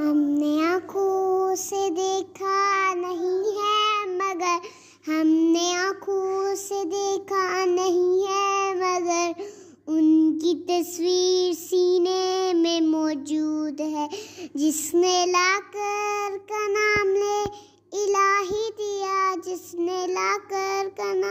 हमने आँखों से देखा नहीं है मगर हमने आँखों से देखा नहीं है मगर उनकी तस्वीर सीने में मौजूद है जिसने लाकर का नाम ले इलाही दिया जिसने लाकर का नाम